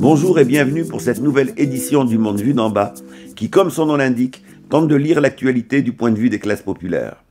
Bonjour et bienvenue pour cette nouvelle édition du Monde Vu d'en bas, qui, comme son nom l'indique, tente de lire l'actualité du point de vue des classes populaires.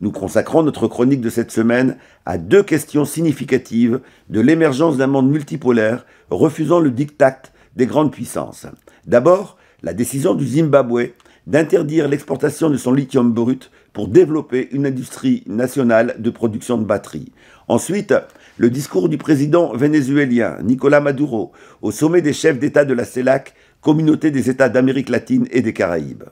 Nous consacrons notre chronique de cette semaine à deux questions significatives de l'émergence d'un monde multipolaire refusant le diktat des grandes puissances. D'abord, la décision du Zimbabwe d'interdire l'exportation de son lithium brut pour développer une industrie nationale de production de batteries. Ensuite, le discours du président vénézuélien Nicolas Maduro au sommet des chefs d'État de la CELAC, communauté des États d'Amérique latine et des Caraïbes.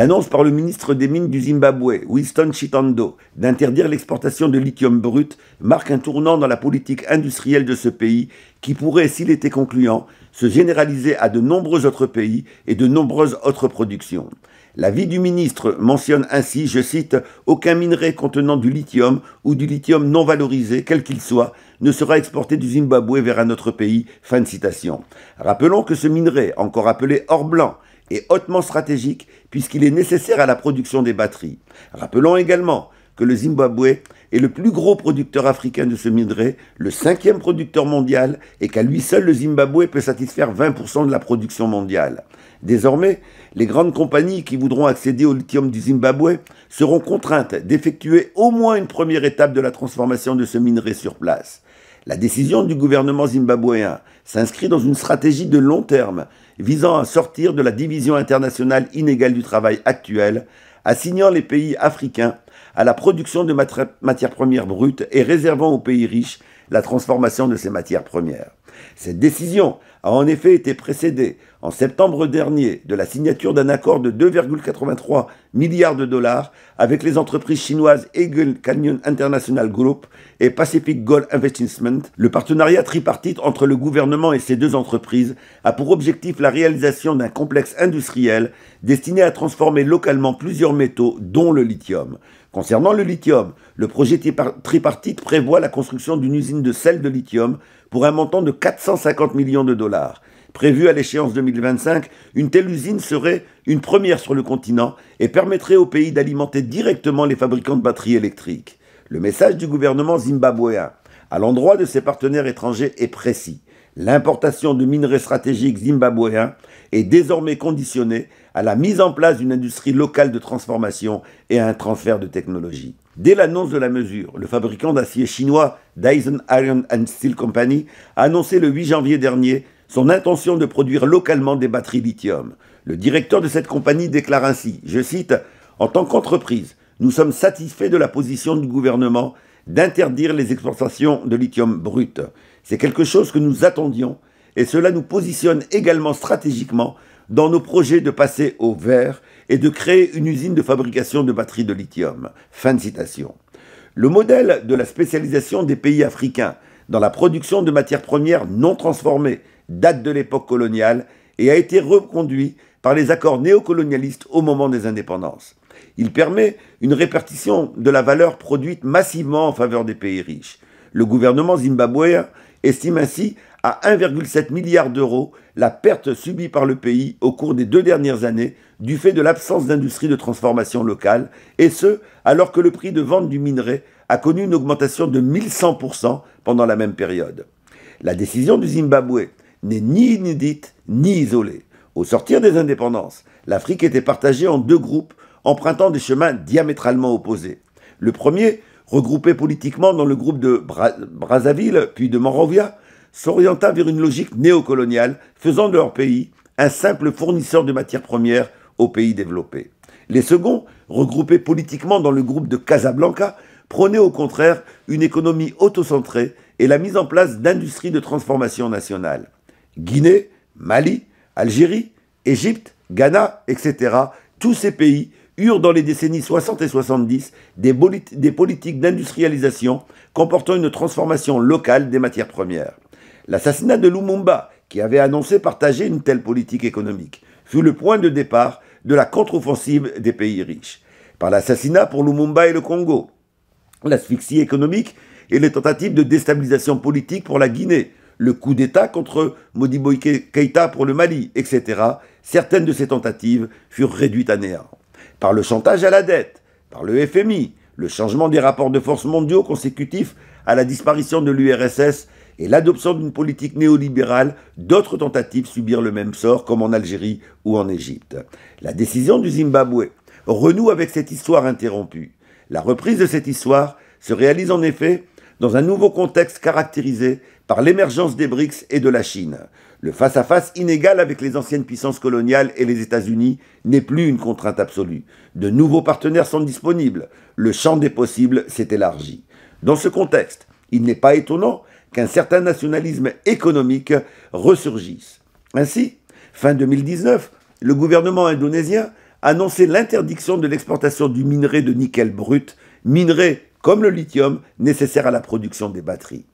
L'annonce par le ministre des Mines du Zimbabwe, Winston Chitando, d'interdire l'exportation de lithium brut marque un tournant dans la politique industrielle de ce pays qui pourrait, s'il était concluant, se généraliser à de nombreux autres pays et de nombreuses autres productions. L'avis du ministre mentionne ainsi, je cite, Aucun minerai contenant du lithium ou du lithium non valorisé, quel qu'il soit, ne sera exporté du Zimbabwe vers un autre pays. Fin de citation. Rappelons que ce minerai, encore appelé or blanc, est hautement stratégique puisqu'il est nécessaire à la production des batteries. Rappelons également que le Zimbabwe est le plus gros producteur africain de ce minerai, le cinquième producteur mondial, et qu'à lui seul, le Zimbabwe peut satisfaire 20% de la production mondiale. Désormais, les grandes compagnies qui voudront accéder au lithium du Zimbabwe seront contraintes d'effectuer au moins une première étape de la transformation de ce minerai sur place. La décision du gouvernement zimbabwéen s'inscrit dans une stratégie de long terme visant à sortir de la division internationale inégale du travail actuelle, assignant les pays africains à la production de matières premières brutes et réservant aux pays riches la transformation de ces matières premières. Cette décision a en effet été précédée en septembre dernier de la signature d'un accord de 2,83 milliards de dollars avec les entreprises chinoises Eagle Canyon International Group et Pacific Gold Investment. Le partenariat tripartite entre le gouvernement et ces deux entreprises a pour objectif la réalisation d'un complexe industriel destiné à transformer localement plusieurs métaux, dont le lithium. Concernant le lithium, le projet tripartite prévoit la construction d'une usine de sel de lithium pour un montant de 450 millions de dollars. Prévue à l'échéance 2025, une telle usine serait une première sur le continent et permettrait au pays d'alimenter directement les fabricants de batteries électriques. Le message du gouvernement zimbabwéen à l'endroit de ses partenaires étrangers est précis. L'importation de minerais stratégiques zimbabwéens est désormais conditionnée à la mise en place d'une industrie locale de transformation et à un transfert de technologie. Dès l'annonce de la mesure, le fabricant d'acier chinois Dyson Iron and Steel Company a annoncé le 8 janvier dernier son intention de produire localement des batteries lithium. Le directeur de cette compagnie déclare ainsi, je cite, En tant qu'entreprise, nous sommes satisfaits de la position du gouvernement d'interdire les exportations de lithium brut. C'est quelque chose que nous attendions et cela nous positionne également stratégiquement dans nos projets de passer au vert et de créer une usine de fabrication de batteries de lithium. Fin de citation. Le modèle de la spécialisation des pays africains dans la production de matières premières non transformées date de l'époque coloniale et a été reconduit par les accords néocolonialistes au moment des indépendances. Il permet une répartition de la valeur produite massivement en faveur des pays riches. Le gouvernement zimbabwéen estime ainsi à 1,7 milliard d'euros la perte subie par le pays au cours des deux dernières années du fait de l'absence d'industrie de transformation locale, et ce, alors que le prix de vente du minerai a connu une augmentation de 1100% pendant la même période. La décision du Zimbabwe n'est ni inédite ni isolée. Au sortir des indépendances, l'Afrique était partagée en deux groupes empruntant des chemins diamétralement opposés. Le premier regroupés politiquement dans le groupe de Brazzaville, puis de Monrovia, s'orienta vers une logique néocoloniale, faisant de leur pays un simple fournisseur de matières premières aux pays développés. Les seconds, regroupés politiquement dans le groupe de Casablanca, prônaient au contraire une économie autocentrée et la mise en place d'industries de transformation nationale. Guinée, Mali, Algérie, Égypte, Ghana, etc., tous ces pays eurent dans les décennies 60 et 70 des, des politiques d'industrialisation comportant une transformation locale des matières premières. L'assassinat de Lumumba, qui avait annoncé partager une telle politique économique, fut le point de départ de la contre-offensive des pays riches. Par l'assassinat pour Lumumba et le Congo, l'asphyxie économique et les tentatives de déstabilisation politique pour la Guinée, le coup d'État contre Modibo Keïta pour le Mali, etc., certaines de ces tentatives furent réduites à néant par le chantage à la dette, par le FMI, le changement des rapports de force mondiaux consécutifs à la disparition de l'URSS et l'adoption d'une politique néolibérale, d'autres tentatives subirent le même sort, comme en Algérie ou en Égypte. La décision du Zimbabwe renoue avec cette histoire interrompue. La reprise de cette histoire se réalise en effet dans un nouveau contexte caractérisé par l'émergence des BRICS et de la Chine. Le face-à-face inégal avec les anciennes puissances coloniales et les États-Unis n'est plus une contrainte absolue. De nouveaux partenaires sont disponibles. Le champ des possibles s'est élargi. Dans ce contexte, il n'est pas étonnant qu'un certain nationalisme économique ressurgisse. Ainsi, fin 2019, le gouvernement indonésien annonçait l'interdiction de l'exportation du minerai de nickel brut, minerai comme le lithium nécessaire à la production des batteries.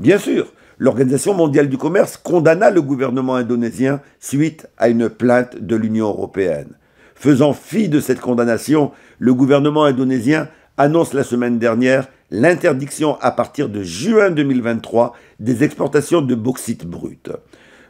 Bien sûr, l'Organisation mondiale du commerce condamna le gouvernement indonésien suite à une plainte de l'Union européenne. Faisant fi de cette condamnation, le gouvernement indonésien annonce la semaine dernière l'interdiction à partir de juin 2023 des exportations de bauxite brut.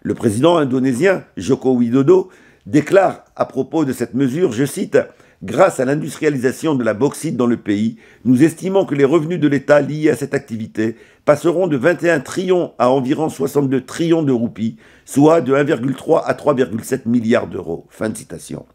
Le président indonésien Joko Widodo déclare à propos de cette mesure, je cite, Grâce à l'industrialisation de la bauxite dans le pays, nous estimons que les revenus de l'État liés à cette activité passeront de 21 trillions à environ 62 trillions de roupies, soit de 1,3 à 3,7 milliards d'euros. Fin de citation.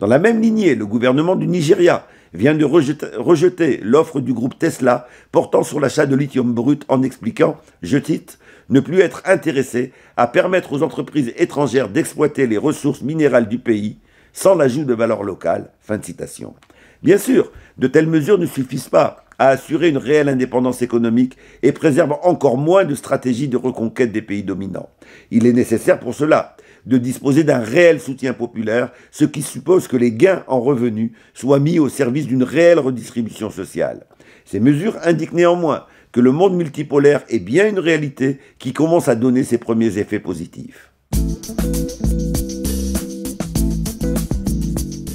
Dans la même lignée, le gouvernement du Nigeria vient de rejeter, l'offre du groupe Tesla portant sur l'achat de lithium brut en expliquant, je cite, ne plus être intéressé à permettre aux entreprises étrangères d'exploiter les ressources minérales du pays sans l'ajout de valeur locale. Fin citation. Bien sûr, de telles mesures ne suffisent pas à assurer une réelle indépendance économique et préservent encore moins de stratégies de reconquête des pays dominants. Il est nécessaire pour cela de disposer d'un réel soutien populaire, ce qui suppose que les gains en revenus soient mis au service d'une réelle redistribution sociale. Ces mesures indiquent néanmoins que le monde multipolaire est bien une réalité qui commence à donner ses premiers effets positifs.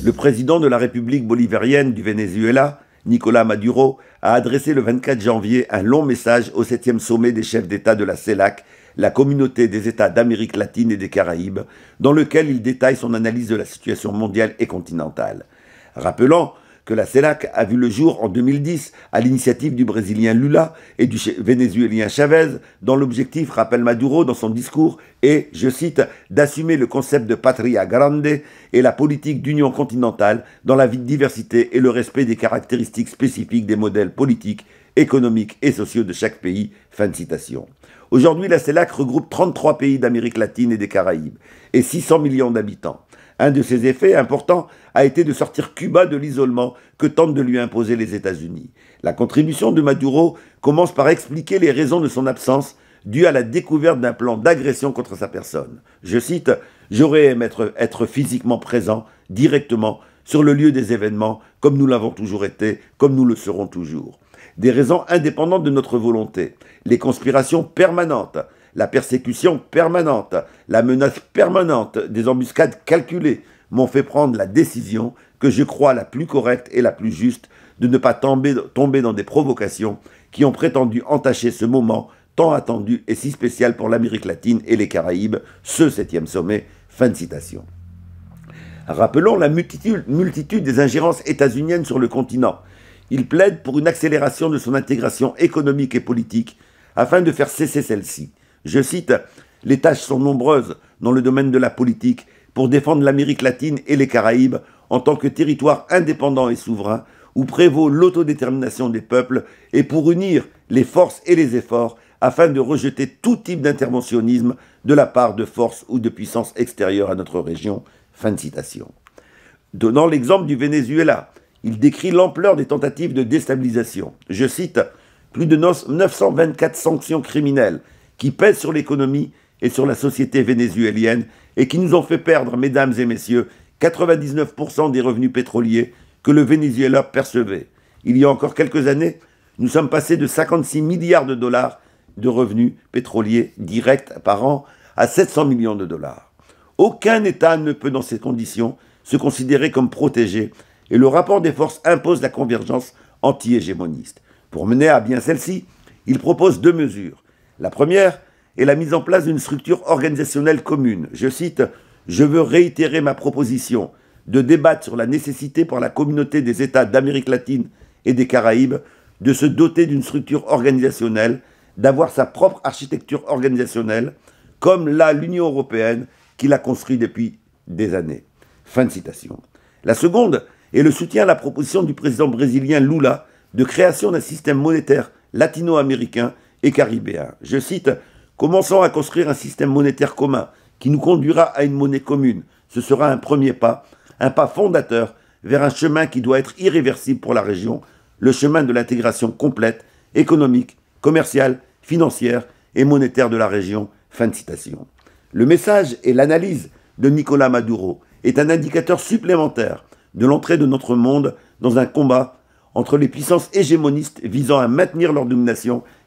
Le président de la République bolivarienne du Venezuela, Nicolas Maduro, a adressé le 24 janvier un long message au 7e sommet des chefs d'État de la CELAC, la communauté des États d'Amérique latine et des Caraïbes, dans lequel il détaille son analyse de la situation mondiale et continentale. Rappelant que la CELAC a vu le jour en 2010 à l'initiative du Brésilien Lula et du Vénézuélien Chavez, dont l'objectif, rappelle Maduro dans son discours, est, je cite, d'assumer le concept de patria grande et la politique d'union continentale dans la vie de diversité et le respect des caractéristiques spécifiques des modèles politiques, économiques et sociaux de chaque pays. Fin de citation. Aujourd'hui, la CELAC regroupe 33 pays d'Amérique latine et des Caraïbes et 600 millions d'habitants. Un de ses effets importants a été de sortir Cuba de l'isolement que tentent de lui imposer les États-Unis. La contribution de Maduro commence par expliquer les raisons de son absence due à la découverte d'un plan d'agression contre sa personne. Je cite J'aurais aimé être, être physiquement présent, directement, sur le lieu des événements, comme nous l'avons toujours été, comme nous le serons toujours. Des raisons indépendantes de notre volonté, les conspirations permanentes, la persécution permanente, la menace permanente des embuscades calculées m'ont fait prendre la décision que je crois la plus correcte et la plus juste de ne pas tomber, dans des provocations qui ont prétendu entacher ce moment tant attendu et si spécial pour l'Amérique latine et les Caraïbes, ce septième sommet. Fin de citation. Rappelons la multitude, multitude des ingérences états-uniennes sur le continent. Il plaide pour une accélération de son intégration économique et politique afin de faire cesser celle-ci. Je cite, Les tâches sont nombreuses dans le domaine de la politique pour défendre l'Amérique latine et les Caraïbes en tant que territoire indépendant et souverain où prévaut l'autodétermination des peuples et pour unir les forces et les efforts afin de rejeter tout type d'interventionnisme de la part de forces ou de puissances extérieures à notre région. Fin de citation. Donnant l'exemple du Venezuela, il décrit l'ampleur des tentatives de déstabilisation. Je cite Plus de 924 sanctions criminelles qui pèsent sur l'économie et sur la société vénézuélienne et qui nous ont fait perdre, mesdames et messieurs, 99% des revenus pétroliers que le Venezuela percevait. Il y a encore quelques années, nous sommes passés de 56 milliards de dollars de revenus pétroliers directs par an à 700 millions de dollars. Aucun État ne peut, dans ces conditions, se considérer comme protégé, et le rapport des forces impose la convergence anti-hégémoniste. Pour mener à bien celle-ci, il propose deux mesures. La première est la mise en place d'une structure organisationnelle commune. Je cite, Je veux réitérer ma proposition de débattre sur la nécessité pour la communauté des États d'Amérique latine et des Caraïbes de se doter d'une structure organisationnelle, d'avoir sa propre architecture organisationnelle, comme l'a l'Union européenne qui l'a construite depuis des années. Fin de citation. La seconde est le soutien à la proposition du président brésilien Lula de création d'un système monétaire latino-américain caribéens. Je cite Commençons à construire un système monétaire commun qui nous conduira à une monnaie commune. Ce sera un premier pas, un pas fondateur vers un chemin qui doit être irréversible pour la région, le chemin de l'intégration complète, économique, commerciale, financière et monétaire de la région. Fin de citation. Le message et l'analyse de Nicolas Maduro est un indicateur supplémentaire de l'entrée de notre monde dans un combat entre les puissances hégémonistes visant à maintenir leur domination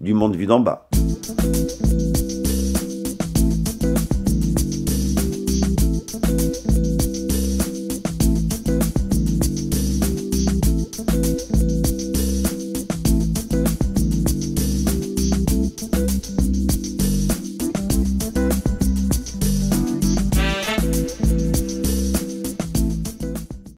du monde vu d'en bas.